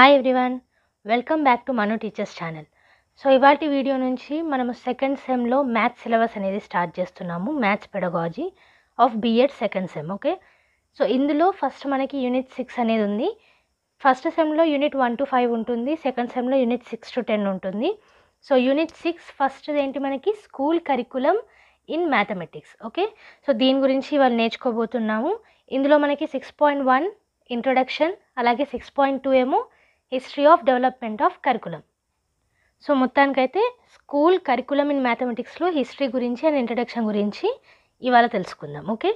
Hi everyone welcome back to Manu teachers channel so ఇవాటి video నుంచి మనము సెకండ్ సెమ్లో మ్యాథ్స్ సిలబస్ అనేది స్టార్ట్ చేస్తున్నాము maths pedagogy of BEd second sem okay so ఇందులో ఫస్ట్ మనకి యూనిట్ సిక్స్ అనేది ఉంది ఫస్ట్ సెమ్లో యూనిట్ వన్ టు ఫైవ్ ఉంటుంది సెకండ్ సెమ్లో యూనిట్ సిక్స్ టు టెన్ ఉంటుంది సో యూనిట్ సిక్స్ ఫస్ట్ ఏంటి మనకి school curriculum in mathematics okay so దీని గురించి ఇవాళ నేర్చుకోబోతున్నాము ఇందులో మనకి సిక్స్ పాయింట్ వన్ ఇంట్రొడక్షన్ అలాగే సిక్స్ పాయింట్ టూ ఏమో history of development of curriculum so మొత్తానికైతే స్కూల్ కరికులం ఇన్ మ్యాథమెటిక్స్లో హిస్టరీ గురించి అండ్ ఇంట్రడక్షన్ గురించి ఇవాళ తెలుసుకుందాం ఓకే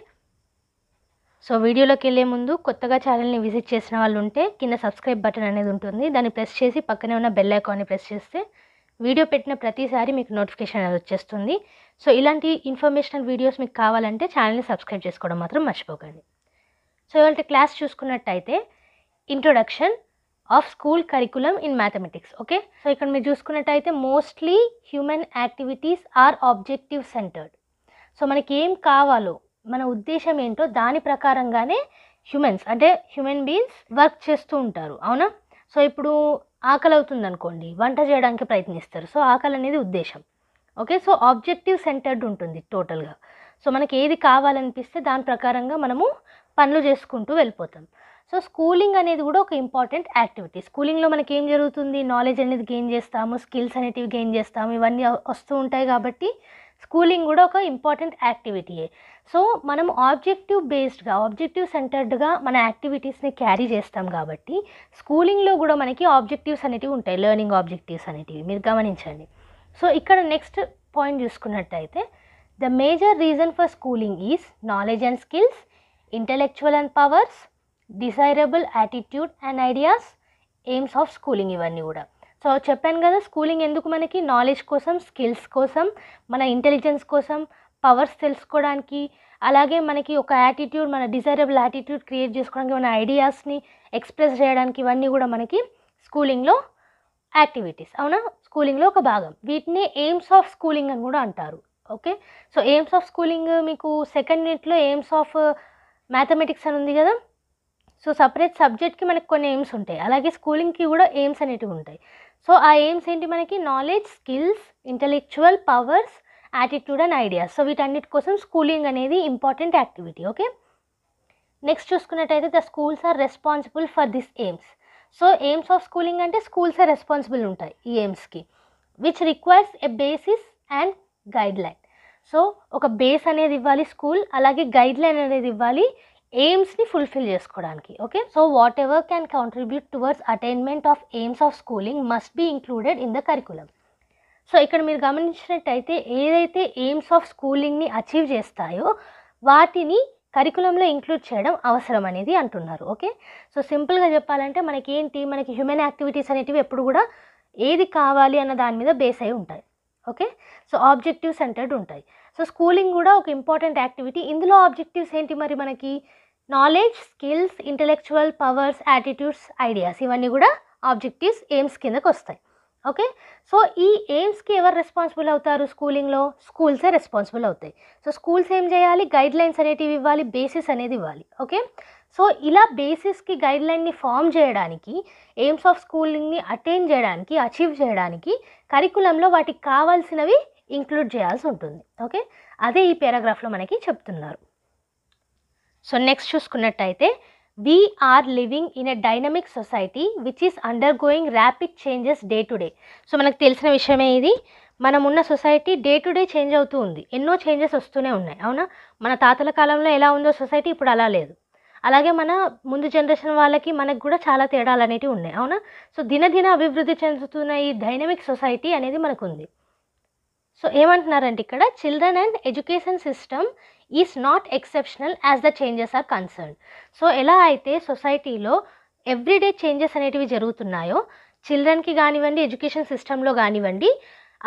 సో వీడియోలోకి వెళ్ళే ముందు కొత్తగా ఛానల్ని విజిట్ చేసిన వాళ్ళు ఉంటే కింద సబ్స్క్రైబ్ బటన్ అనేది ఉంటుంది దాన్ని ప్రెస్ చేసి పక్కనే ఉన్న బెల్ ఐకాన్ని ప్రెస్ చేస్తే వీడియో పెట్టిన ప్రతిసారి మీకు నోటిఫికేషన్ అనేది వచ్చేస్తుంది సో ఇలాంటి ఇన్ఫర్మేషనల్ వీడియోస్ మీకు కావాలంటే ఛానల్ని సబ్స్క్రైబ్ చేసుకోవడం మాత్రం మర్చిపోకండి సో ఇవాళ క్లాస్ చూసుకున్నట్టయితే introduction of school curriculum in mathematics okay so ఇక్కడ మీరు చూసుకున్నట్టయితే mostly human activities are objective centred so మనకి ఏం కావాలో మన ఉద్దేశం ఏంటో దాని ప్రకారంగానే హ్యూమన్స్ అంటే హ్యూమన్ బీయింగ్స్ వర్క్ చేస్తూ ఉంటారు అవునా సో ఇప్పుడు ఆకలి అవుతుంది అనుకోండి వంట చేయడానికి ప్రయత్నిస్తారు సో ఆకలి అనేది ఉద్దేశం ఓకే సో ఆబ్జెక్టివ్ సెంటర్డ్ ఉంటుంది టోటల్గా సో మనకి ఏది కావాలనిపిస్తే దాని ప్రకారంగా మనము పనులు చేసుకుంటూ వెళ్ళిపోతాం సో స్కూలింగ్ అనేది కూడా ఒక ఇంపార్టెంట్ యాక్టివిటీ స్కూలింగ్లో మనకి ఏం జరుగుతుంది నాలెడ్జ్ అనేది గెయిన్ చేస్తాము స్కిల్స్ అనేటివి గెయిన్ చేస్తాము ఇవన్నీ వస్తూ ఉంటాయి కాబట్టి స్కూలింగ్ కూడా ఒక ఇంపార్టెంట్ యాక్టివిటీయే సో మనం ఆబ్జెక్టివ్ బేస్డ్గా ఆబ్జెక్టివ్ సెంటర్డ్గా మన యాక్టివిటీస్ని క్యారీ చేస్తాం కాబట్టి స్కూలింగ్లో కూడా మనకి ఆబ్జెక్టివ్స్ అనేటివి ఉంటాయి లెర్నింగ్ ఆబ్జెక్టివ్స్ అనేటివి మీరు గమనించండి సో ఇక్కడ నెక్స్ట్ పాయింట్ చూసుకున్నట్టయితే the major reason for schooling is knowledge and skills intellectual and powers desirable attitude and ideas aims of schooling ఇవన్నీ కూడా సో చెప్పాను కదా స్కూలింగ్ ఎందుకు మనకి నాలెడ్జ్ కోసం స్కిల్స్ కోసం మన ఇంటెలిజెన్స్ కోసం పవర్స్ తెలుసుకోవడానికి అలాగే మనకి ఒక యాటిట్యూడ్ మన డిజైరబుల్ యాటిట్యూడ్ క్రియేట్ చేసుకోవడానికి మన ఐడియాస్ని ఎక్స్ప్రెస్ చేయడానికి ఇవన్నీ కూడా మనకి స్కూలింగ్లో యాక్టివిటీస్ అవునా స్కూలింగ్లో ఒక భాగం వీటిని ఎయిమ్స్ ఆఫ్ స్కూలింగ్ అని కూడా అంటారు okay so aims of schooling మీకు సెకండ్ యూనిట్లో ఎయిమ్స్ ఆఫ్ మ్యాథమెటిక్స్ అని ఉంది కదా సో సపరేట్ సబ్జెక్ట్కి మనకు కొన్ని ఎయిమ్స్ ఉంటాయి అలాగే స్కూలింగ్కి కూడా ఎయిమ్స్ అనేటివి ఉంటాయి సో ఆ ఎయిమ్స్ ఏంటి మనకి knowledge skills intellectual powers attitude and ideas so వీటన్నిటి కోసం స్కూలింగ్ అనేది ఇంపార్టెంట్ యాక్టివిటీ ఓకే నెక్స్ట్ చూసుకున్నట్టయితే the schools are responsible for this aims so aims of schooling అంటే స్కూల్స్ స్కూల్సే రెస్పాన్సిబుల్ ఉంటాయి ఈ ఎయిమ్స్కి which requires a basis and guideline so ఒక బేస్ అనేది ఇవ్వాలి స్కూల్ అలాగే గైడ్ లైన్ అనేది ఇవ్వాలి ఎయిమ్స్ని ఫుల్ఫిల్ చేసుకోవడానికి okay so whatever can contribute towards attainment of AIIMS of schooling must be included in the curriculum so ఇక్కడ మీరు గమనించినట్టయితే ఏదైతే ఎయిమ్స్ ఆఫ్ స్కూలింగ్ని అచీవ్ చేస్తాయో వాటిని కరికులంలో ఇంక్లూడ్ చేయడం అవసరం అనేది అంటున్నారు ఓకే సో సింపుల్గా చెప్పాలంటే మనకేంటి మనకి హ్యూమన్ యాక్టివిటీస్ అనేటివి ఎప్పుడు కూడా ఏది కావాలి అన్న దాని మీద బేస్ అయి ఉంటాయి ఓకే సో ఆబ్జెక్టివ్ సెంటర్డ్ ఉంటాయి సో స్కూలింగ్ కూడా ఒక ఇంపార్టెంట్ యాక్టివిటీ ఇందులో ఆబ్జెక్టివ్స్ ఏంటి మరి మనకి knowledge skills intellectual powers attitudes ideas ఇవన్నీ కూడా ఆబ్జెక్టివ్స్ ఎయిమ్స్ కిందకు వస్తాయి ఓకే సో ఈ ఎయిమ్స్కి ఎవరు రెస్పాన్సిబుల్ అవుతారు స్కూలింగ్లో స్కూల్సే రెస్పాన్సిబుల్ అవుతాయి సో స్కూల్స్ ఏం చేయాలి గైడ్ లైన్స్ అనేటివి ఇవ్వాలి బేసిస్ అనేది ఇవ్వాలి ఓకే సో ఇలా బేసిస్కి గైడ్ లైన్ని ఫామ్ చేయడానికి ఎయిమ్స్ ఆఫ్ స్కూలింగ్ని అటైన్ చేయడానికి అచీవ్ చేయడానికి కరికులంలో వాటికి కావాల్సినవి ఇంక్లూడ్ చేయాల్సి ఉంటుంది ఓకే అదే ఈ పారాగ్రాఫ్లో మనకి చెప్తున్నారు సో నెక్స్ట్ చూసుకున్నట్టయితే we are living in a dynamic society which is undergoing rapid changes day to day so మనకు తెలిసిన విషయమే ఇది మనం ఉన్న society day to day change అవుతూ ఉంది ఎన్నో చేంజెస్ వస్తూనే ఉన్నాయి అవునా మన తాతల కాలంలో ఎలా ఉందో సొసైటీ ఇప్పుడు అలా లేదు అలాగే మన ముందు జనరేషన్ వాళ్ళకి మనకు కూడా చాలా తేడాలు అనేవి ఉన్నాయి అవునా సో దినదిన అభివృద్ధి చెందుతున్న ఈ డైనమిక్ సొసైటీ అనేది మనకు ఉంది సో ఏమంటున్నారంటే ఇక్కడ children and education system is not exceptional as the changes are concern so ఎలా అయితే సొసైటీలో ఎవ్రీడే చేంజెస్ అనేటివి జరుగుతున్నాయో చిల్డ్రన్కి కానివ్వండి ఎడ్యుకేషన్ సిస్టంలో కానివ్వండి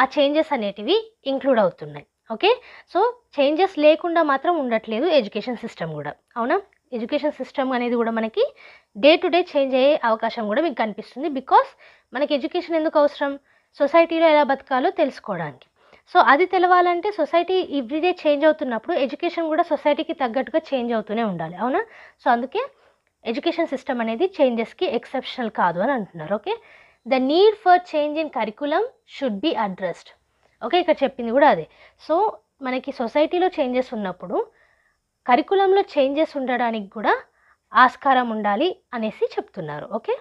ఆ చేంజెస్ అనేటివి ఇంక్లూడ్ అవుతున్నాయి ఓకే సో చేంజెస్ లేకుండా మాత్రం ఉండట్లేదు ఎడ్యుకేషన్ సిస్టమ్ కూడా అవునా ఎడ్యుకేషన్ సిస్టమ్ అనేది కూడా మనకి డే టు డే చేంజ్ అయ్యే అవకాశం కూడా మీకు కనిపిస్తుంది బికాస్ మనకి ఎడ్యుకేషన్ ఎందుకు అవసరం సొసైటీలో ఎలా బతకాలో తెలుసుకోవడానికి సో అది తెలవాలంటే సొసైటీ ఎవ్రీడే చేంజ్ అవుతున్నప్పుడు ఎడ్యుకేషన్ కూడా సొసైటీకి తగ్గట్టుగా చేంజ్ అవుతూనే ఉండాలి అవునా సో అందుకే ఎడ్యుకేషన్ సిస్టమ్ అనేది చేంజెస్కి ఎక్సెప్షనల్ కాదు అని అంటున్నారు okay the need for change in curriculum should be addressed okay ఇక్కడ చెప్పింది కూడా అదే సో మనకి సొసైటీలో చేంజెస్ ఉన్నప్పుడు కరికులంలో చేంజెస్ ఉండడానికి కూడా ఆస్కారం ఉండాలి అనేసి చెప్తున్నారు ఓకే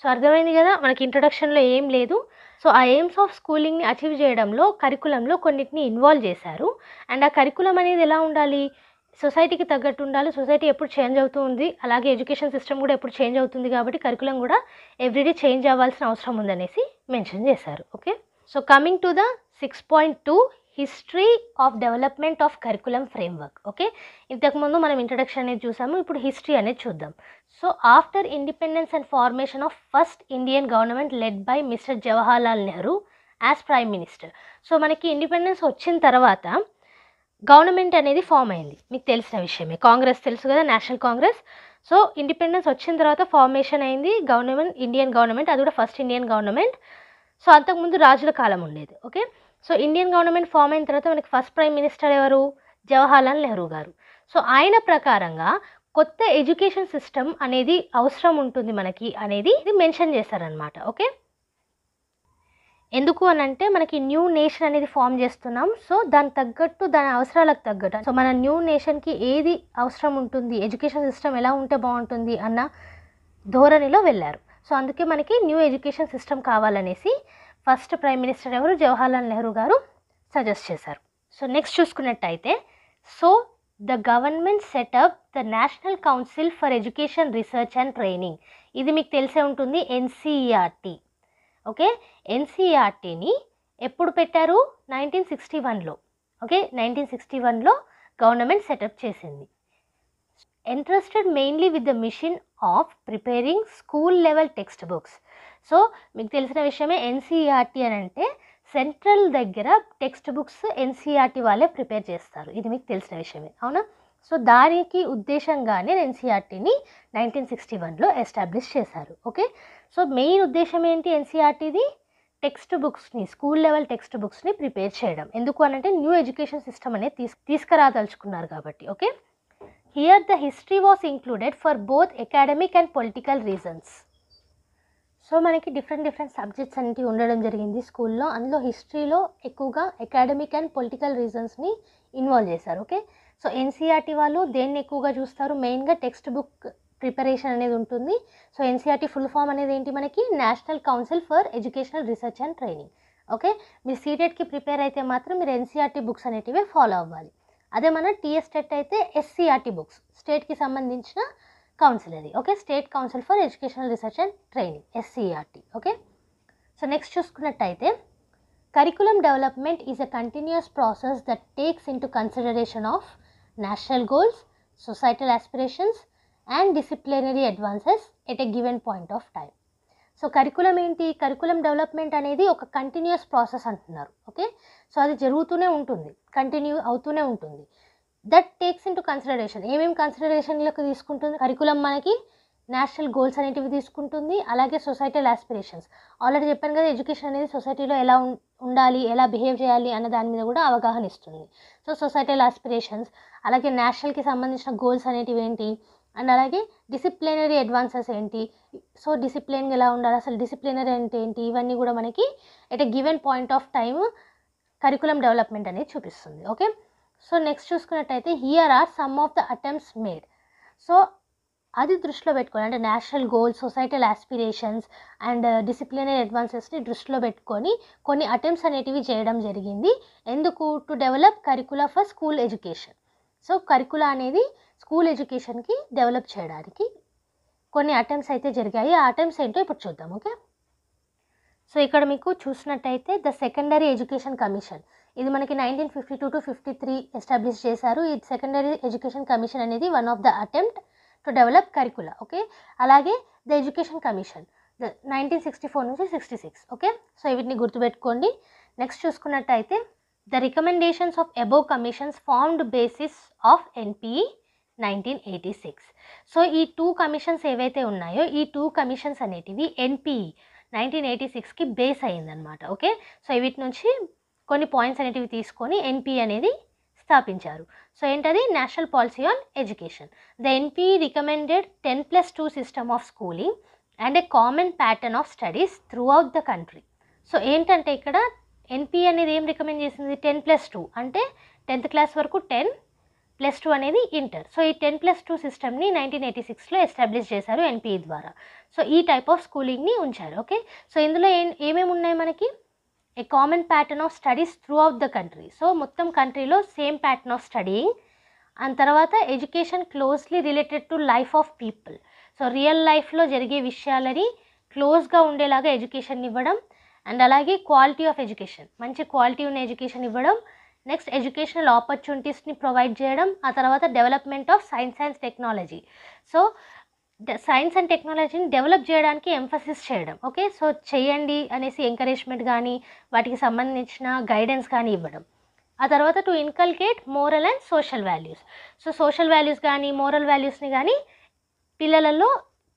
సో అర్థమైంది కదా మనకి ఇంట్రడక్షన్లో ఏం లేదు సో ఆ ఎయిమ్స్ ఆఫ్ స్కూలింగ్ని అచీవ్ చేయడంలో కరికులంలో కొన్నిటిని ఇన్వాల్వ్ చేశారు అండ్ ఆ కరికులం అనేది ఎలా ఉండాలి సొసైటీకి తగ్గట్టు ఉండాలి సొసైటీ ఎప్పుడు చేంజ్ అవుతూ ఉంది అలాగే ఎడ్యుకేషన్ సిస్టమ్ కూడా ఎప్పుడు చేంజ్ అవుతుంది కాబట్టి కరికులం కూడా ఎవ్రీడే చేంజ్ అవ్వాల్సిన అవసరం ఉందనేసి మెన్షన్ చేశారు okay so coming to the six point two history of development of curriculum framework okay ఇంతకుముందు మనం ఇంట్రడక్షన్ అనేది చూసాము ఇప్పుడు హిస్టరీ అనేది చూద్దాం so after independence and formation of first Indian government led by mister Jawaharlal Nehru as prime minister so మనకి independence వచ్చిన తర్వాత గవర్నమెంట్ అనేది ఫామ్ అయింది మీకు తెలిసిన విషయమే కాంగ్రెస్ తెలుసు కదా నేషనల్ కాంగ్రెస్ సో ఇండిపెండెన్స్ వచ్చిన తర్వాత ఫార్మేషన్ అయింది గవర్నమెంట్ ఇండియన్ గవర్నమెంట్ అది కూడా ఫస్ట్ ఇండియన్ గవర్నమెంట్ సో అంతకుముందు రాజుల కాలం ఉండేది okay so Indian government form అయిన తర్వాత మనకి ఫస్ట్ ప్రైమ్ మినిస్టర్ ఎవరు జవహర్లాల్ నెహ్రూ గారు సో ఆయన ప్రకారంగా కొత్త ఎడ్యుకేషన్ సిస్టమ్ అనేది అవసరం ఉంటుంది మనకి అనేది ఇది మెన్షన్ చేశారనమాట ఓకే ఎందుకు అని అంటే మనకి న్యూ నేషన్ అనేది ఫామ్ చేస్తున్నాం సో దాని తగ్గట్టు దాని అవసరాలకు తగ్గట్టు సో మన న్యూ నేషన్కి ఏది అవసరం ఉంటుంది ఎడ్యుకేషన్ సిస్టమ్ ఎలా ఉంటే బాగుంటుంది అన్న ధోరణిలో వెళ్ళారు సో అందుకే మనకి న్యూ ఎడ్యుకేషన్ సిస్టమ్ కావాలనేసి ఫస్ట్ ప్రైమ్ మినిస్టర్ ఎవరు జవహర్లాల్ నెహ్రూ గారు సజెస్ట్ చేశారు సో నెక్స్ట్ చూసుకున్నట్టయితే so the government set up the national council for education research and training ఇది మీకు తెలిసే ఉంటుంది ఎన్సీఈఆర్టీ ఓకే ఎన్సీఈఆర్టీని ఎప్పుడు పెట్టారు నైన్టీన్ సిక్స్టీ వన్లో ఓకే నైన్టీన్ సిక్స్టీ వన్లో గవర్నమెంట్ సెటప్ చేసింది interested mainly with the mission of preparing school level textbooks so మీకు తెలిసిన విషయమే ఎన్సీఆర్టీ అని అంటే సెంట్రల్ దగ్గర టెక్స్ట్ బుక్స్ ఎన్సీఆర్టీ వాళ్ళే ప్రిపేర్ చేస్తారు ఇది మీకు తెలిసిన విషయమే అవునా సో దానికి ఉద్దేశంగానే ఎన్సీఆర్టీని నైన్టీన్ సిక్స్టీ వన్లో ఎస్టాబ్లిష్ చేశారు ఓకే సో మెయిన్ ఉద్దేశం ఏంటి ఎన్సీఆర్టీది టెక్స్ట్ బుక్స్ని స్కూల్ లెవెల్ టెక్స్ట్ బుక్స్ని ప్రిపేర్ చేయడం ఎందుకు అనంటే న్యూ ఎడ్యుకేషన్ సిస్టమ్ అనేది తీసు తీసుకురాదలుచుకున్నారు కాబట్టి okay here the history was included for both academic and political reasons so మనకి డిఫరెంట్ డిఫరెంట్ సబ్జెక్ట్స్ అనేవి ఉండడం జరిగింది స్కూల్లో అందులో హిస్టరీలో ఎక్కువగా అకాడమిక్ అండ్ పొలిటికల్ రీజన్స్ని ఇన్వాల్వ్ చేశారు ఓకే సో ఎన్సీఆర్టీ e వాళ్ళు దేన్ని ఎక్కువగా చూస్తారు మెయిన్గా టెక్స్ట్ బుక్ ప్రిపరేషన్ అనేది ఉంటుంది సో ఎన్సీఆర్టీ ఫుల్ ఫామ్ అనేది ఏంటి మనకి national council for educational research and training okay మీరు సీటెట్కి ప్రిపేర్ అయితే మాత్రం మీరు ఎన్సీఆర్టీ బుక్స్ అనేటివి ఫాలో అవ్వాలి అదే మన టీఎస్టెట్ e అయితే ఎస్సీఆర్టీ బుక్స్ స్టేట్కి సంబంధించిన కౌన్సిల్ అది okay state council for educational research and training SCERT okay so next చూసుకున్నట్టయితే curriculum development is a continuous process that takes into consideration of national goals societal aspirations and disciplinary advances at a given point of time so curriculum ఏంటి curriculum development అనేది ఒక continuous process అంటున్నారు okay so అది జరుగుతూనే ఉంటుంది continue అవుతూనే ఉంటుంది that takes into consideration ఏమేమి కన్సిడరేషన్లకు తీసుకుంటుంది కరికులం మనకి నేషనల్ గోల్స్ అనేటివి తీసుకుంటుంది అలాగే సొసైటల్ ఆస్పిరేషన్స్ ఆల్రెడీ చెప్పాను కదా ఎడ్యుకేషన్ అనేది సొసైటీలో ఎలా ఉండాలి ఎలా బిహేవ్ చేయాలి అన్న దాని మీద కూడా అవగాహన ఇస్తుంది సో సొసైటల్ ఆస్పిరేషన్స్ అలాగే నేషనల్కి సంబంధించిన గోల్స్ అనేటివి ఏంటి అండ్ అలాగే డిసిప్లినరీ అడ్వాన్సెస్ ఏంటి సో డిసిప్లిన్ ఎలా ఉండాలి అసలు డిసిప్లినరీ అంటే ఏంటి ఇవన్నీ కూడా మనకి at a given point of time curriculum development అనేది చూపిస్తుంది ఓకే సో నెక్స్ట్ చూసుకున్నట్టయితే here are some of the attempts made so అది దృష్టిలో పెట్టుకోవాలి అంటే national goals societal aspirations and disciplinary uh, అడ్వాన్సెస్ని దృష్టిలో పెట్టుకొని కొన్ని అటెంప్ట్స్ అనేటివి చేయడం జరిగింది ఎందుకు to develop curricula for school education so curricula అనేది స్కూల్ ఎడ్యుకేషన్కి డెవలప్ చేయడానికి కొన్ని అటెంప్ట్స్ అయితే జరిగాయి ఆ అటెంప్ట్స్ ఏంటో ఇప్పుడు చూద్దాం ఓకే సో ఇక్కడ మీకు చూసినట్టయితే ద సెకండరీ ఎడ్యుకేషన్ కమిషన్ ఇది మనకి nineteen fifty two to fifty three establish చేశారు ఇది సెకండరీ ఎడ్యుకేషన్ కమిషన్ అనేది one of the attempt to develop curricula okay అలాగే the education commission the nineteen sixty four నుంచి సిక్స్టీ సిక్స్ ఓకే సో వీటిని గుర్తుపెట్టుకోండి next చూసుకున్నట్టయితే the recommendations of above commissions formed basis of NPE nineteen eighty six so ఈ two commissions ఏవైతే ఉన్నాయో ఈ two commissions అనేటివి ఎన్పిఈ నైన్టీన్ ఎయిటీ సిక్స్కి బేస్ అయ్యిందనమాట ఓకే సో వీటి నుంచి కొన్ని పాయింట్స్ అనేటివి తీసుకొని ఎన్పి అనేది స్థాపించారు సో ఏంటది national policy on education the NP recommended ten plus two system of schooling and a common pattern of studies throughout the country so ఏంటంటే ఇక్కడ ఎన్పి అనేది ఏం రికమెండ్ చేసింది టెన్ ప్లస్ టూ అంటే టెన్త్ క్లాస్ వరకు ten plus two అనేది inter so ఈ ten plus two సిస్టమ్ని నైన్టీన్ ఎయిటీ సిక్స్లో ఎస్టాబ్లిష్ చేశారు ఎన్పిఈ ద్వారా సో ఈ టైప్ ఆఫ్ స్కూలింగ్ని ఉంచారు ఓకే సో ఇందులో ఏమేమి ఉన్నాయి మనకి a common pattern of studies throughout the country so మొత్తం కంట్రీలో same pattern of studying and తర్వాత education closely related to life of people so real లైఫ్లో జరిగే విషయాలని క్లోజ్గా ఉండేలాగా ఎడ్యుకేషన్ ఇవ్వడం అండ్ అలాగే క్వాలిటీ ఆఫ్ ఎడ్యుకేషన్ మంచి క్వాలిటీ ఉన్న ఎడ్యుకేషన్ ఇవ్వడం నెక్స్ట్ ఎడ్యుకేషనల్ ఆపర్చునిటీస్ని ప్రొవైడ్ చేయడం ఆ తర్వాత development of science and technology so science and టెక్నాలజీని డెవలప్ చేయడానికి ఎంఫసిస్ చేయడం ఓకే సో చేయండి అనేసి ఎంకరేజ్మెంట్ కానీ వాటికి సంబంధించిన గైడెన్స్ కానీ ఇవ్వడం ఆ తర్వాత to inculcate moral and social values so social values కానీ మోరల్ వాల్యూస్ని కానీ పిల్లలలో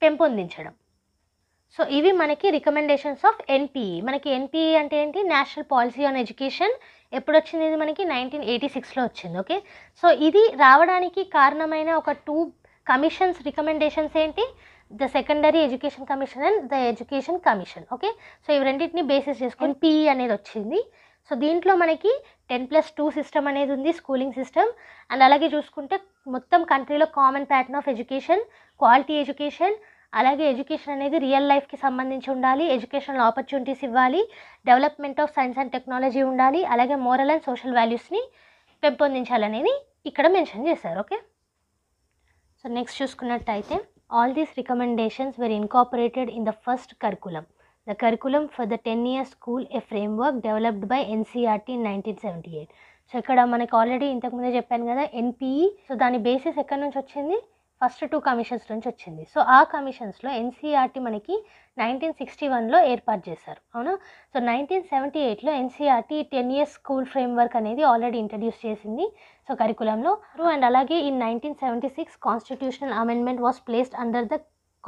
పెంపొందించడం సో ఇవి మనకి రికమెండేషన్స్ ఆఫ్ ఎన్పిఈ మనకి ఎన్పిఈ e అంటే ఏంటి నేషనల్ పాలసీ ఆన్ ఎడ్యుకేషన్ ఎప్పుడు వచ్చింది మనకి నైన్టీన్ ఎయిటీ సిక్స్లో వచ్చింది ఓకే సో ఇది రావడానికి కారణమైన ఒక టూ కమిషన్స్ రికమెండేషన్స్ ఏంటి the secondary education commission and the education commission okay so ఇవి రెండింటిని బేసిస్ చేసుకొని పీఈ అనేది వచ్చింది సో దీంట్లో మనకి టెన్ ప్లస్ టూ సిస్టమ్ అనేది ఉంది స్కూలింగ్ సిస్టమ్ అండ్ అలాగే చూసుకుంటే మొత్తం కంట్రీలో common pattern of education quality education అలాగే ఎడ్యుకేషన్ అనేది రియల్ లైఫ్కి సంబంధించి ఉండాలి ఎడ్యుకేషనల్ ఆపర్చునిటీస్ ఇవ్వాలి development of science and technology ఉండాలి అలాగే మోరల్ అండ్ సోషల్ వాల్యూస్ని పెంపొందించాలనేది ఇక్కడ మెన్షన్ చేశారు ఓకే సో నెక్స్ట్ చూసుకున్నట్టయితే all these recommendations were incorporated in the first curriculum the curriculum for the ten years school a framework developed by NCERT nineteen seventy eight so ఇక్కడ మనకు already ఇంతకుముందే చెప్పాను కదా NPE so e. దాని basis ఎక్కడి నుంచి వచ్చింది ఫస్ట్ టూ కమిషన్స్ నుంచి వచ్చింది సో ఆ కమిషన్స్లో ఎన్సీఆర్టీ మనకి నైన్టీన్ సిక్స్టీ వన్లో ఏర్పాటు చేశారు అవునా సో నైన్టీన్ సెవెంటీ ఎయిట్లో NCERT ten years school framework అనేది ఆల్రెడీ ఇంట్రడ్యూస్ చేసింది సో కరికులంలో అండ్ అలాగే in nineteen seventy six constitutional amendment was placed under the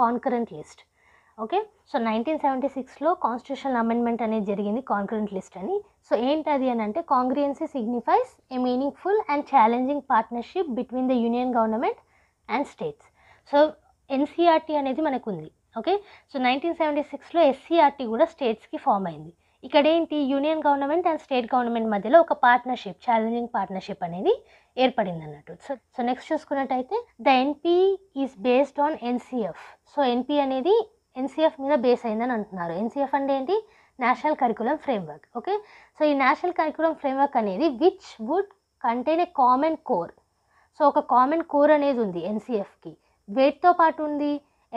concurrent list okay so nineteen seventy సిక్స్లో కాన్స్టిట్యూషనల్ అమెండ్మెంట్ అనేది జరిగింది కాన్కరెంట్ లిస్ట్ అని so ఏంటది అని అంటే congruency signifies a meaningful and challenging partnership between the union government and states so NCERT అనేది మనకు ఉంది ఓకే సో నైన్టీన్ సెవెంటీ సిక్స్లో ఎస్సీఆర్టీ కూడా స్టేట్స్కి ఫామ్ అయింది ఇక్కడేంటి union government and state government మధ్యలో ఒక పార్ట్నర్షిప్ ఛాలెంజింగ్ పార్ట్నర్షిప్ అనేది ఏర్పడింది అన్నట్టు సో సో నెక్స్ట్ చూసుకున్నట్టయితే the NP is based on NCF so NP అనేది ఎన్సీఎఫ్ మీద బేస్ అయిందని అంటున్నారు ఎన్సీఎఫ్ అంటే ఏంటి national curriculum framework okay so ఈ నేషనల్ కరికులం ఫ్రేమ్వర్క్ అనేది which would contain a common core so ఒక కామన్ కోర్ అనేది ఉంది ఎన్సీఎఫ్కి వెయిట్తో పాటు ఉంది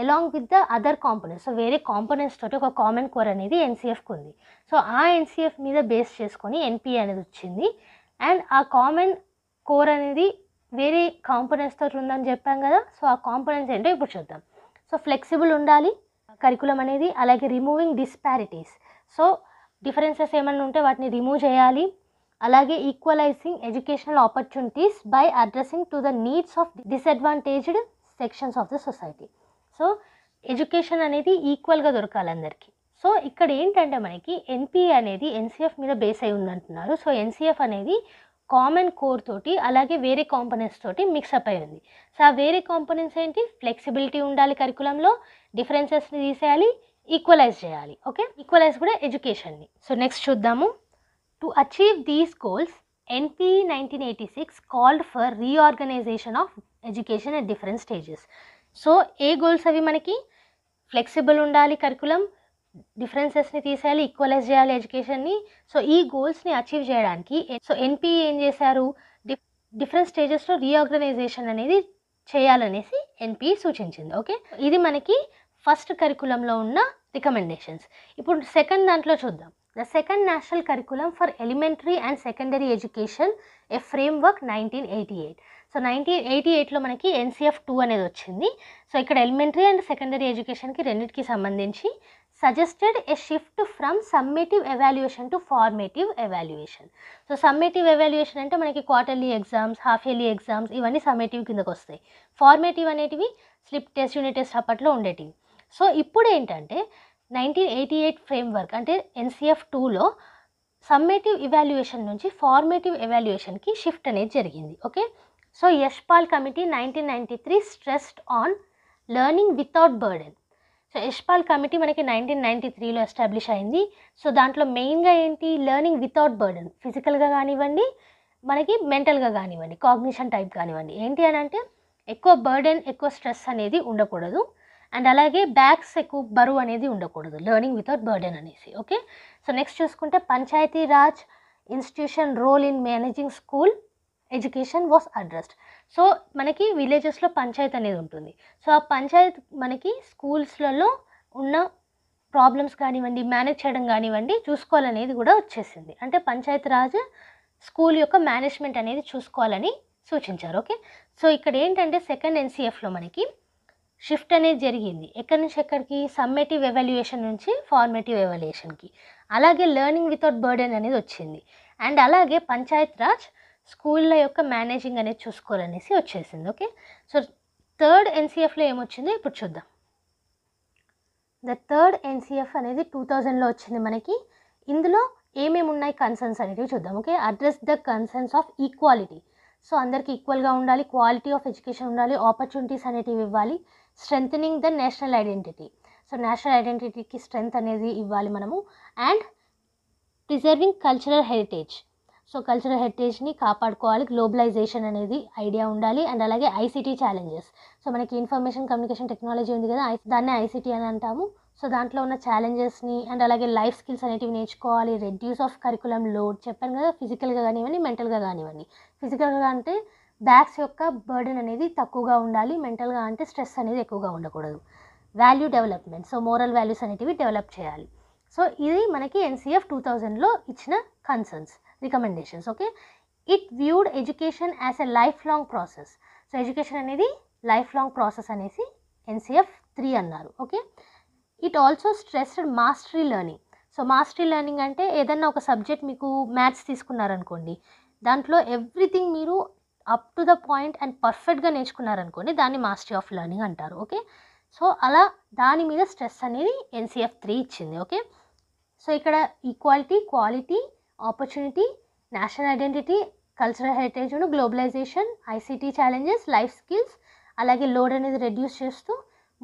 along with the other components so వేరే కాంపోనెంట్స్ తోటి ఒక కామన్ కోర్ అనేది ఎన్సీఎఫ్కి ఉంది సో ఆ ఎన్సిఎఫ్ మీద బేస్ చేసుకొని ఎన్పిఏ అనేది వచ్చింది అండ్ ఆ కామన్ కోర్ అనేది వేరే కాంపోనెంట్స్ తోటి ఉందని చెప్పాం కదా సో ఆ కాంపోనెంట్స్ ఏంటో ఇప్పుడు చూద్దాం సో ఫ్లెక్సిబుల్ ఉండాలి కరికులం అనేది అలాగే రిమూవింగ్ డిస్పారిటీస్ సో డిఫరెన్సెస్ ఏమైనా ఉంటే వాటిని రిమూవ్ చేయాలి అలాగే equalising educational opportunities by addressing to the needs of disadvantaged sections of the society so education అనేది ఈక్వల్గా దొరకాలి అందరికీ సో ఇక్కడ ఏంటంటే మనకి ఎన్పిఏ అనేది ఎన్సిఎఫ్ మీద బేస్ అయి ఉందంటున్నారు సో ఎన్సిఎఫ్ అనేది కామన్ కోర్ తోటి అలాగే వేరే కాంపనెంట్స్ తోటి మిక్సప్ అయి ఉంది సో ఆ వేరే కాంపనెంట్స్ ఏంటి ఫ్లెక్సిబిలిటీ ఉండాలి కరికులంలో డిఫరెన్సెస్ని తీసేయాలి ఈక్వలైజ్ చేయాలి ఓకే ఈక్వలైజ్ కూడా ఎడ్యుకేషన్ని సో నెక్స్ట్ చూద్దాము to achieve To goals these nineteen eighty six called for reorganisation of education at different stages so ఏ గోల్స్ అవి మనకి ఫ్లెక్సిబుల్ ఉండాలి కరికులం డిఫరెన్సెస్ని తీసేయాలి ఈక్వలైజ్ చేయాలి ఎడ్యుకేషన్ని సో ఈ గోల్స్ని అచీవ్ చేయడానికి సో ఎన్పిఏ ఏం చేశారు డిఫ్ డిఫరెంట్ స్టేజెస్లో రీఆర్గనైజేషన్ అనేది చేయాలనేసి ఎన్పిఏ సూచించింది ఓకే ఇది మనకి ఫస్ట్ కరికులంలో ఉన్న రికమెండేషన్స్ ఇప్పుడు సెకండ్ దాంట్లో చూద్దాం the second curriculum for elementary and secondary education a framework nineteen eighty eight so nineteen eighty ఎయిట్లో మనకి ఎన్సీఎఫ్ టూ అనేది వచ్చింది సో ఇక్కడ ఎలిమెంటరీ అండ్ సెకండరీ ఎడ్యుకేషన్కి రెండింటికి సంబంధించి suggested a shift from summative evaluation to formative evaluation so summative evaluation అంటే మనకి quarterly exams half yearly exams ఇవన్నీ సమ్మేటివ్ కిందకు వస్తాయి ఫార్మేటివ్ అనేటివి స్లిప్ టెస్ట్ యూనిట్ టెస్ట్ అప్పట్లో ఉండేటివి సో ఇప్పుడు ఏంటంటే నైన్టీన్ ఎయిటీ ఎయిట్ ఫ్రేమ్వర్క్ అంటే ఎన్సీఎఫ్ టూలో సమ్మేటివ్ ఇవాల్యుయేషన్ నుంచి ఫార్మేటివ్ ఎవాల్యుయేషన్కి షిఫ్ట్ అనేది జరిగింది okay so Yashpal committee nineteen ninety three stressed on learning without burden so Yashpal committee మనకి నైన్టీన్ నైంటీ త్రీలో ఎస్టాబ్లిష్ అయింది సో దాంట్లో మెయిన్గా ఏంటి లెర్నింగ్ వితౌట్ బర్డెన్ ఫిజికల్గా కానివ్వండి మనకి మెంటల్గా కానివ్వండి కాగ్నిషన్ టైప్ కానివ్వండి ఏంటి అని అంటే ఎక్కువ బర్డెన్ ఎక్కువ స్ట్రెస్ అనేది ఉండకూడదు అండ్ అలాగే బ్యాగ్స్ ఎక్కువ బరువు అనేది ఉండకూడదు లెర్నింగ్ వితౌట్ బర్డెన్ అనేసి ఓకే సో నెక్స్ట్ చూసుకుంటే panchayati raj institution role in managing school education was addressed so మనకి విలేజెస్లో పంచాయత్ అనేది ఉంటుంది సో ఆ పంచాయత్ మనకి స్కూల్స్లలో ఉన్న ప్రాబ్లమ్స్ కానివ్వండి మేనేజ్ చేయడం కానివ్వండి చూసుకోవాలనేది కూడా వచ్చేసింది అంటే పంచాయత్ రాజ్ స్కూల్ యొక్క మేనేజ్మెంట్ అనేది చూసుకోవాలని సూచించారు ఓకే సో ఇక్కడ ఏంటంటే సెకండ్ ఎన్సీఎఫ్లో మనకి షిఫ్ట్ అనేది జరిగింది ఎక్కడి నుంచి ఎక్కడికి సమ్మేటివ్ ఎవాల్యుయేషన్ నుంచి ఫార్మేటివ్ ఎవాల్యుయేషన్కి అలాగే లెర్నింగ్ వితౌట్ బర్డెన్ అనేది వచ్చింది అండ్ అలాగే పంచాయత్ రాజ్ స్కూళ్ళ యొక్క మేనేజింగ్ అనేది చూసుకోవాలనేసి వచ్చేసింది ఓకే సో థర్డ్ ఎన్సీఎఫ్లో ఏమొచ్చింది ఇప్పుడు చూద్దాం ద థర్డ్ ఎన్సీఎఫ్ అనేది టూ థౌజండ్లో వచ్చింది మనకి ఇందులో ఏమేమి ఉన్నాయి కన్సర్న్స్ అనేవి చూద్దాం okay address the concerns of equality so అందరికి ఈక్వల్గా ఉండాలి క్వాలిటీ ఆఫ్ ఎడ్యుకేషన్ ఉండాలి ఆపర్చునిటీస్ అనేటివి ఇవ్వాలి strengthening the national identity so national ఐడెంటిటీకి స్ట్రెంగ్త్ అనేది ఇవ్వాలి మనము and preserving cultural heritage so cultural హెరిటేజ్ని కాపాడుకోవాలి గ్లోబలైజేషన్ అనేది ఐడియా ఉండాలి అండ్ అలాగే ఐసీటీ ఛాలెంజెస్ సో మనకి ఇన్ఫర్మేషన్ కమ్యూనికేషన్ టెక్నాలజీ ఉంది కదా దాన్ని ఐసీటీ అని అంటాము సో దాంట్లో ఉన్న ఛాలెంజెస్ని అండ్ అలాగే లైఫ్ స్కిల్స్ అనేటివి నేర్చుకోవాలి రెడ్యూస్ ఆఫ్ కరికులం లోడ్ చెప్పాను కదా ఫిజికల్గా కానివ్వండి మెంటల్గా కానివ్వండి ఫిజికల్గా అంటే బ్యాగ్స్ యొక్క బర్డెన్ అనేది తక్కువగా ఉండాలి మెంటల్గా అంటే స్ట్రెస్ అనేది ఎక్కువగా ఉండకూడదు value development so moral values అనేటివి డెవలప్ చేయాలి సో ఇది మనకి ఎన్సీఎఫ్ టూ థౌజండ్లో ఇచ్చిన concerns recommendations okay it viewed education as a lifelong process so education అనేది లైఫ్ లాంగ్ ప్రాసెస్ అనేసి ఎన్సీఎఫ్ త్రీ అన్నారు okay it also stressed mastery learning so mastery learning అంటే ఏదన్నా ఒక సబ్జెక్ట్ మీకు మ్యాథ్స్ తీసుకున్నారనుకోండి దాంట్లో ఎవ్రీథింగ్ మీరు up to the point and పర్ఫెక్ట్గా నేర్చుకున్నారనుకోండి దాన్ని మాస్టరీ ఆఫ్ లెర్నింగ్ అంటారు ఓకే సో అలా దాని మీద స్ట్రెస్ అనేది ఎన్సీఎఫ్ త్రీ ఇచ్చింది ఓకే సో ఇక్కడ equality quality opportunity national identity cultural హెరిటేజ్ను globalisation ICT challenges life skills అలాగే లోడ్ అనేది రెడ్యూస్ చేస్తూ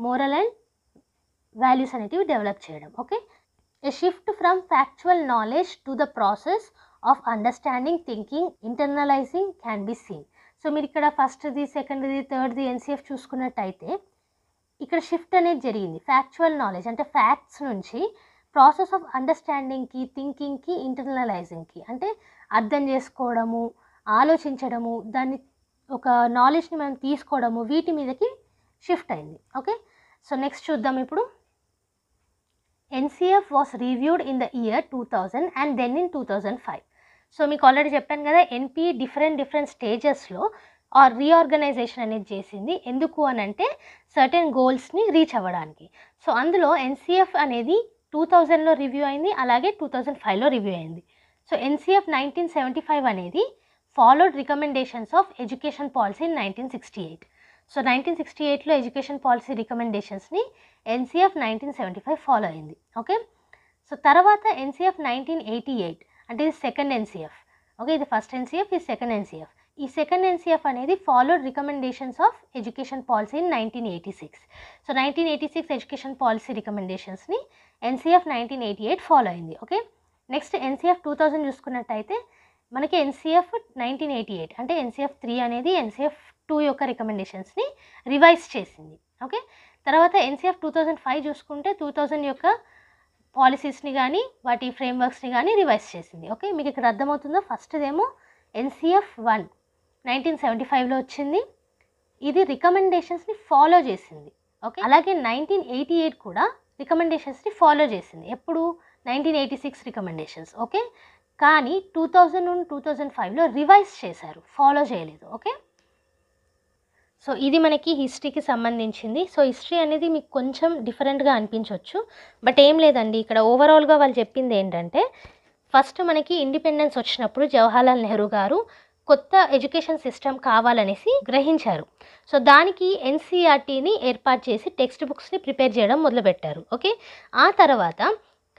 మోరల్ అండ్ వాల్యూస్ అనేటివి డెవలప్ చేయడం okay a shift from factual knowledge to the process of understanding thinking internalising can be seen so మీరు ఇక్కడ ఫస్ట్ది సెకండ్ది థర్డ్ది ఎన్సీఎఫ్ చూసుకున్నట్టయితే ఇక్కడ షిఫ్ట్ అనేది జరిగింది ఫ్యాక్చువల్ నాలెడ్జ్ అంటే ఫ్యాక్ట్స్ నుంచి ప్రాసెస్ ఆఫ్ అండర్స్టాండింగ్కి థింకింగ్కి ఇంటర్నలైజింగ్కి అంటే అర్థం చేసుకోవడము ఆలోచించడము దాన్ని ఒక నాలెడ్జ్ని మనం తీసుకోవడము వీటి మీదకి షిఫ్ట్ అయింది ఓకే సో నెక్స్ట్ చూద్దాం ఇప్పుడు NCF was reviewed in the year two thousand and then in two thousand five so మీకు ఆల్రెడీ చెప్పాను కదా ఎన్పి డిఫరెంట్ డిఫరెంట్ స్టేజెస్లో ఆర్ రీఆర్గనైజేషన్ అనేది చేసింది ఎందుకు అని అంటే సర్టెన్ గోల్స్ని రీచ్ అవ్వడానికి సో అందులో ఎన్సీఎఫ్ అనేది టూ థౌజండ్లో రివ్యూ అయింది అలాగే టూ థౌజండ్ ఫైవ్లో రివ్యూ అయింది so NCF nineteen seventy five అనేది followed recommendations of education policy in nineteen sixty eight so nineteen sixty ఎయిట్లో ఎడ్యుకేషన్ పాలసీ రికమెండేషన్స్ని NCF nineteen seventy five follow అయింది ఓకే సో తర్వాత ఎన్సీఎఫ్ నైన్టీన్ ఎయిటీ ఎయిట్ అంటే ఇది second NCF okay ఇది first NCF ఇది second NCF ఈ second NCF అనేది followed recommendations of education policy in nineteen eighty six so nineteen eighty six education policy రికమెండేషన్స్ని NCF nineteen eighty eight follow అయింది okay next NCF two thousand చూసుకున్నట్టయితే మనకి NCF nineteen eighty eight అంటే NCF three అనేది NCF two యొక్క రికమెండేషన్స్ని revise చేసింది okay తర్వాత ఎన్సీఎఫ్ టూ థౌజండ్ ఫైవ్ చూసుకుంటే టూ థౌజండ్ యొక్క పాలసీస్ని కానీ వాటి ఫ్రేమ్వర్క్స్ని కానీ రివైజ్ చేసింది ఓకే మీకు ఇక్కడ అర్థమవుతుందో ఫస్ట్దేమో ఎన్సిఎఫ్ వన్ నైన్టీన్ సెవెంటీ ఫైవ్లో వచ్చింది ఇది రికమెండేషన్స్ని ఫాలో చేసింది ఓకే అలాగే నైన్టీన్ ఎయిటీ ఎయిట్ కూడా రికమెండేషన్స్ని ఫాలో చేసింది ఎప్పుడు nineteen eighty six recommendations okay కానీ టూ థౌజండ్ నుండి టూ థౌజండ్ ఫైవ్లో రివైజ్ చేశారు ఫాలో చేయలేదు ఓకే సో ఇది మనకి హిస్టరీకి సంబంధించింది సో హిస్టరీ అనేది మీకు కొంచెం డిఫరెంట్గా అనిపించవచ్చు బట్ ఏం లేదండి ఇక్కడ ఓవరాల్గా వాళ్ళు చెప్పింది ఏంటంటే ఫస్ట్ మనకి ఇండిపెండెన్స్ వచ్చినప్పుడు జవహర్లాల్ నెహ్రూ గారు కొత్త ఎడ్యుకేషన్ సిస్టమ్ కావాలనేసి గ్రహించారు సో దానికి ఎన్సీఆర్టీని e ఏర్పాటు చేసి టెక్స్ట్ బుక్స్ని ప్రిపేర్ చేయడం మొదలుపెట్టారు ఓకే ఆ తర్వాత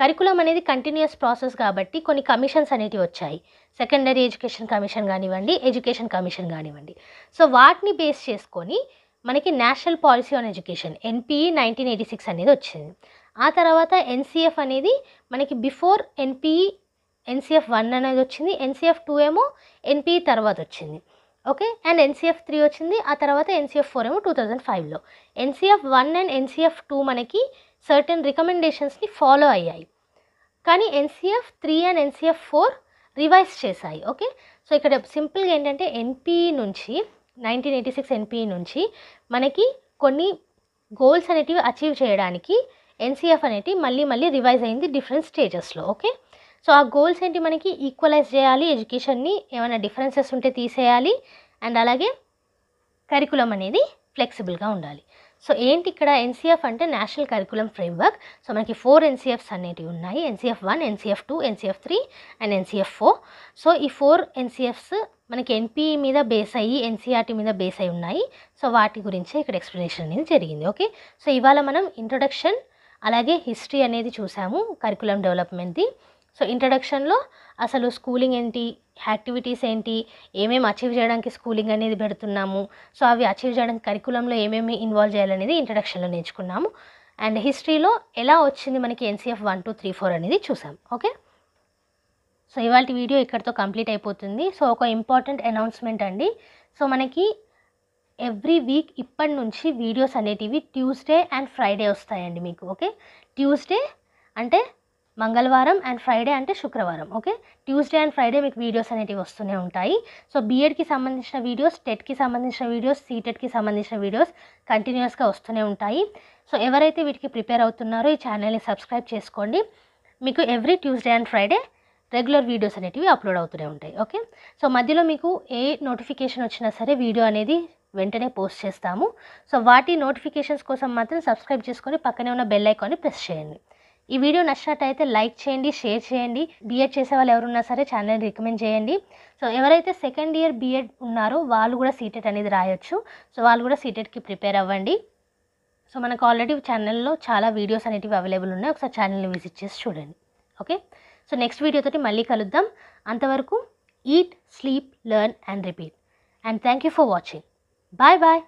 కరికులం అనేది కంటిన్యూస్ ప్రాసెస్ కాబట్టి కొన్ని కమిషన్స్ అనేటివి వచ్చాయి సెకండరీ ఎడ్యుకేషన్ కమిషన్ కానివ్వండి ఎడ్యుకేషన్ కమిషన్ కానివ్వండి సో వాటిని బేస్ చేసుకొని మనకి national policy on education NPE nineteen eighty six అనేది వచ్చింది ఆ తర్వాత ఎన్సిఎఫ్ అనేది మనకి బిఫోర్ ఎన్పిఈ ఎన్సిఎఫ్ వన్ అనేది వచ్చింది ఎన్సిఎఫ్ టూ ఏమో ఎన్పిఈ e తర్వాత వచ్చింది ఓకే అండ్ ఎన్సిఎఫ్ త్రీ వచ్చింది ఆ తర్వాత ఎన్సిఎఫ్ ఫోర్ ఏమో టూ థౌజండ్ ఫైవ్లో NCF one and NCF two మనకి సర్టెన్ రికమెండేషన్స్ని ఫాలో అయ్యాయి కానీ NCF three and NCF four revise చేశాయి ఓకే సో ఇక్కడ సింపుల్గా ఏంటంటే ఎన్పీ నుంచి నైన్టీన్ ఎయిటీ సిక్స్ ఎన్పీ నుంచి మనకి కొన్ని గోల్స్ అనేటివి అచీవ్ చేయడానికి ఎన్సీఎఫ్ అనేది మళ్ళీ మళ్ళీ రివైజ్ అయింది డిఫరెంట్ స్టేజెస్లో ఓకే సో ఆ గోల్స్ ఏంటి మనకి ఈక్వలైజ్ చేయాలి ఎడ్యుకేషన్ని ఏమైనా డిఫరెన్సెస్ ఉంటే తీసేయాలి అండ్ అలాగే కరికులం అనేది ఫ్లెక్సిబుల్గా ఉండాలి సో ఏంటి ఇక్కడ ఎన్సీఎఫ్ అంటే నేషనల్ కరికులం ఫ్రేమ్వర్క్ సో మనకి ఫోర్ ఎన్సీఎఫ్స్ అనేటివి ఉన్నాయి NCF one NCF two NCF three and NCF four so ఈ ఫోర్ ఎన్సీఎఫ్స్ మనకి ఎన్పిఈ మీద బేస్ అయ్యి ఎన్సీఆర్టీ e మీద బేస్ అయి ఉన్నాయి సో వాటి గురించి ఇక్కడ ఎక్స్ప్లెనేషన్ అనేది జరిగింది ఓకే సో ఇవాళ మనం ఇంట్రొడక్షన్ అలాగే హిస్టరీ అనేది చూసాము కరికులం డెవలప్మెంట్ది సో ఇంట్రడక్షన్లో అసలు స్కూలింగ్ ఏంటి యాక్టివిటీస్ ఏంటి ఏమేమి అచీవ్ చేయడానికి స్కూలింగ్ అనేది పెడుతున్నాము సో అవి అచీవ్ చేయడానికి కరికులంలో ఏమేమి ఇన్వాల్వ్ చేయాలనేది ఇంట్రడక్షన్లో నేర్చుకున్నాము అండ్ హిస్టరీలో ఎలా వచ్చింది మనకి NCF one two three four అనేది చూసాం ఓకే సో ఇవాళ వీడియో ఇక్కడితో కంప్లీట్ అయిపోతుంది సో ఒక ఇంపార్టెంట్ అనౌన్స్మెంట్ అండి సో మనకి ఎవ్రీ వీక్ ఇప్పటి నుంచి వీడియోస్ అనేటివి ట్యూస్డే అండ్ ఫ్రైడే వస్తాయండి మీకు ఓకే ట్యూస్డే అంటే మంగళవారం అండ్ ఫ్రైడే అంటే శుక్రవారం ఓకే ట్యూస్డే అండ్ ఫ్రైడే మీకు వీడియోస్ అనేవి వస్తూనే ఉంటాయి సో బీఎడ్కి సంబంధించిన వీడియోస్ టెట్కి సంబంధించిన వీడియోస్ సీటెట్కి సంబంధించిన వీడియోస్ కంటిన్యూస్గా వస్తూనే ఉంటాయి సో ఎవరైతే వీటికి ప్రిపేర్ అవుతున్నారో ఈ ఛానల్ని సబ్స్క్రైబ్ చేసుకోండి మీకు every Tuesday and Friday regular videos అనేటివి అప్లోడ్ అవుతూనే ఉంటాయి ఓకే సో మధ్యలో మీకు ఏ నోటిఫికేషన్ వచ్చినా సరే వీడియో అనేది వెంటనే పోస్ట్ చేస్తాము సో వాటి నోటిఫికేషన్స్ కోసం మాత్రం సబ్స్క్రైబ్ చేసుకొని పక్కనే ఉన్న బెల్ ఐకాన్ని ప్రెస్ చేయండి ఈ వీడియో నచ్చినట్టయితే లైక్ చేయండి షేర్ చేయండి బీఎడ్ చేసే వాళ్ళు ఎవరున్నా సరే ఛానల్ రికమెండ్ చేయండి సో ఎవరైతే సెకండ్ ఇయర్ బీఎడ్ ఉన్నారో వాళ్ళు కూడా సీటెట్ అనేది రాయొచ్చు సో వాళ్ళు కూడా సీటెట్కి ప్రిపేర్ అవ్వండి సో మనకు ఆల్రెడీ ఛానల్లో చాలా వీడియోస్ అనేటివి అవైలబుల్ ఉన్నాయి ఒకసారి ఛానల్ని విజిట్ చేసి చూడండి ఓకే సో నెక్స్ట్ వీడియోతోటి మళ్ళీ కలుద్దాం అంతవరకు eat sleep learn and repeat and thank you for watching bye bye